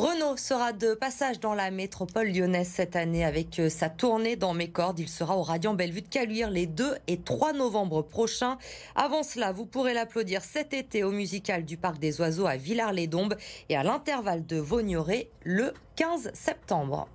Renaud sera de passage dans la métropole lyonnaise cette année avec euh, sa tournée dans mes cordes. Il sera au Radiant Bellevue de Caluire les 2 et 3 novembre prochains. Avant cela, vous pourrez l'applaudir cet été au musical du Parc des Oiseaux à Villars-les-Dombes et à l'intervalle de Vaugneray le 15 septembre.